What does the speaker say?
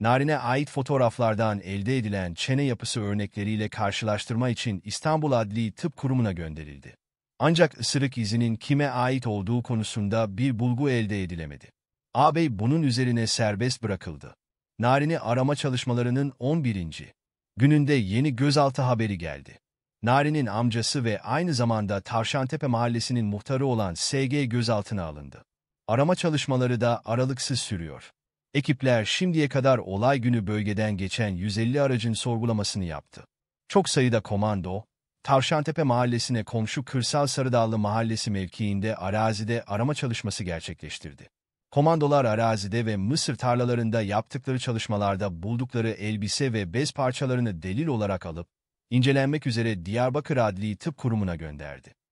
Narin'e ait fotoğraflardan elde edilen çene yapısı örnekleriyle karşılaştırma için İstanbul Adli Tıp Kurumu'na gönderildi. Ancak ısırık izinin kime ait olduğu konusunda bir bulgu elde edilemedi. Ağabey bunun üzerine serbest bırakıldı. Narine arama çalışmalarının 11. gününde yeni gözaltı haberi geldi. Narin'in amcası ve aynı zamanda Tavşantepe Mahallesi'nin muhtarı olan SG gözaltına alındı. Arama çalışmaları da aralıksız sürüyor. Ekipler şimdiye kadar olay günü bölgeden geçen 150 aracın sorgulamasını yaptı. Çok sayıda komando, Tavşantepe mahallesine komşu Kırsal Sarıdağlı mahallesi mevkiinde arazide arama çalışması gerçekleştirdi. Komandolar arazide ve mısır tarlalarında yaptıkları çalışmalarda buldukları elbise ve bez parçalarını delil olarak alıp, incelenmek üzere Diyarbakır Adli Tıp Kurumu'na gönderdi.